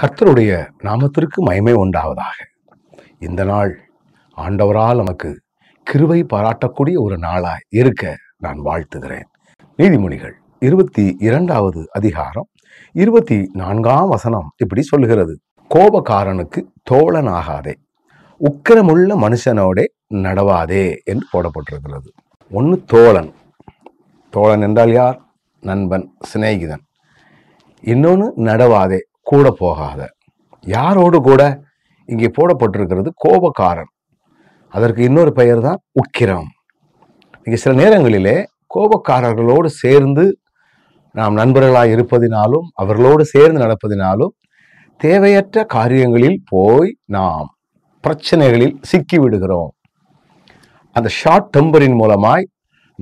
கர்த்தருடைய நாமத்திற்கு மயமே உண்டாவதாக இந்த நாள் ஆண்டவரால் நமக்கு கிருவை பாராட்டக்கூடிய ஒரு நாளாக இருக்க நான் வாழ்த்துகிறேன் நீதிமொழிகள் இருபத்தி இரண்டாவது அதிகாரம் இருபத்தி நான்காம் வசனம் இப்படி சொல்லுகிறது கோபக்காரனுக்கு தோழனாகாதே உக்கிரமுள்ள மனுஷனோட நடவாதே என்று போடப்பட்டிருக்கிறது ஒன்று தோழன் தோழன் என்றால் யார் நண்பன் சிநேகிதன் இன்னொன்று நடவாதே கூட போகாத யாரோடு கூட இங்கே போடப்பட்டிருக்கிறது கோபக்காரன் அதற்கு இன்னொரு பெயர் தான் உக்கிரம் இங்கே சில நேரங்களிலே கோபக்காரர்களோடு சேர்ந்து நாம் நண்பர்களாக இருப்பதினாலும் அவர்களோடு சேர்ந்து நடப்பதினாலும் தேவையற்ற காரியங்களில் போய் நாம் பிரச்சனைகளில் சிக்கி விடுகிறோம் அந்த ஷார்ட் டெம்பரின் மூலமாய்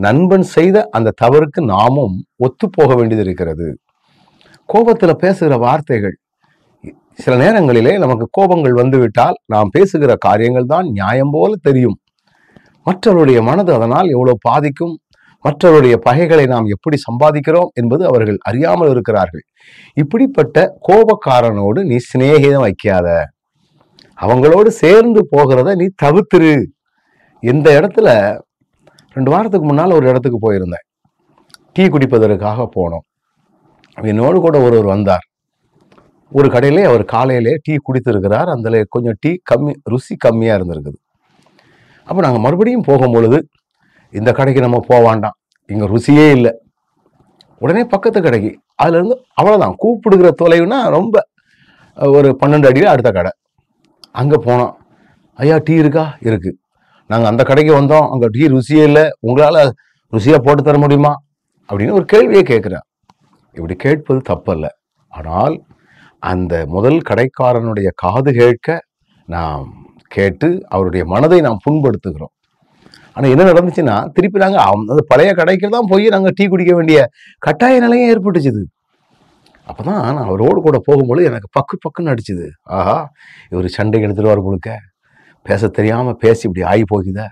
நண்பன் செய்த அந்த தவறுக்கு நாமும் ஒத்து போக வேண்டியது இருக்கிறது கோபத்தில் பேசுகிற வார்த்தைகள் சில நேரங்களிலே நமக்கு கோபங்கள் வந்துவிட்டால் நாம் பேசுகிற காரியங்கள் தான் நியாயம் போல தெரியும் மற்றவருடைய மனது அதனால் எவ்வளோ பாதிக்கும் மற்றவருடைய பகைகளை நாம் எப்படி சம்பாதிக்கிறோம் என்பது அவர்கள் அறியாமல் இருக்கிறார்கள் இப்படிப்பட்ட கோபக்காரனோடு நீ சிநேகிதம் வைக்காத அவங்களோடு சேர்ந்து போகிறத நீ தவிர்த்துரு இந்த இடத்துல ரெண்டு வாரத்துக்கு முன்னால் ஒரு இடத்துக்கு போயிருந்தேன் டீ குடிப்பதற்காக போனோம் என்னோடு கூட ஒருவர் வந்தார் ஒரு கடையிலே அவர் காலையிலே டீ குடித்திருக்கிறார் அதில் கொஞ்சம் டீ கம்மி ருசி கம்மியாக இருந்திருக்குது அப்போ நாங்கள் மறுபடியும் போகும் பொழுது இந்த கடைக்கு நம்ம போக வேண்டாம் இங்கே ருசியே இல்லை உடனே பக்கத்து கடைக்கு அதுலேருந்து அவ்வளோதான் கூப்பிடுகிற தொலைவுனா ரொம்ப ஒரு பன்னெண்டு அடியில் அடுத்த கடை அங்கே போனோம் ஐயா டீ இருக்கா இருக்குது நாங்கள் அந்த கடைக்கு வந்தோம் அங்கே டீ ருசியே இல்லை உங்களால் ருசியாக போட்டு தர முடியுமா அப்படின்னு ஒரு கேள்வியை கேட்குறேன் இப்படி கேட்பது தப்பல்ல ஆனால் அந்த முதல் கடைக்காரனுடைய காது கேட்க நாம் கேட்டு அவருடைய மனதை நாம் புண்படுத்துகிறோம் ஆனால் என்ன நடந்துச்சுன்னா திருப்பி நாங்கள் அந்த பழைய கடைக்கு தான் போய் நாங்கள் டீ குடிக்க வேண்டிய கட்டாய நிலையம் ஏற்பட்டுச்சுது அப்போ தான் நான் அவரோடு கூட போகும்போது எனக்கு பக்கு பக்குன்னு அடிச்சுது ஆஹா இவர் சண்டை எடுத்துருவார் முழுக்க பேச தெரியாமல் பேசி இப்படி ஆகி போகுத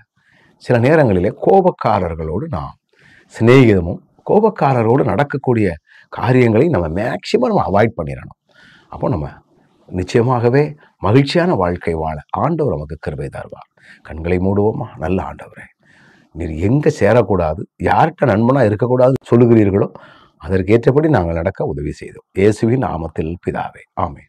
சில நேரங்களிலே கோபக்காரர்களோடு நான் சிநேகிதமும் கோபக்காரரோடு நடக்கக்கூடிய காரியங்களை நம்ம மேக்சிமம் நம்ம அவாய்ட் பண்ணிடணும் அப்போ நம்ம நிச்சயமாகவே மகிழ்ச்சியான வாழ்க்கை வாழ ஆண்டவர் நமக்கு கருவை தருவார் கண்களை மூடுவோமா நல்ல ஆண்டவரே நீர் எங்கே சேரக்கூடாது யார்கிட்ட நண்பனாக இருக்கக்கூடாது சொல்லுகிறீர்களோ அதற்கேற்றபடி நாங்கள் நடக்க உதவி செய்தோம் இயேசுவின் நாமத்தில் பிதாவே ஆமே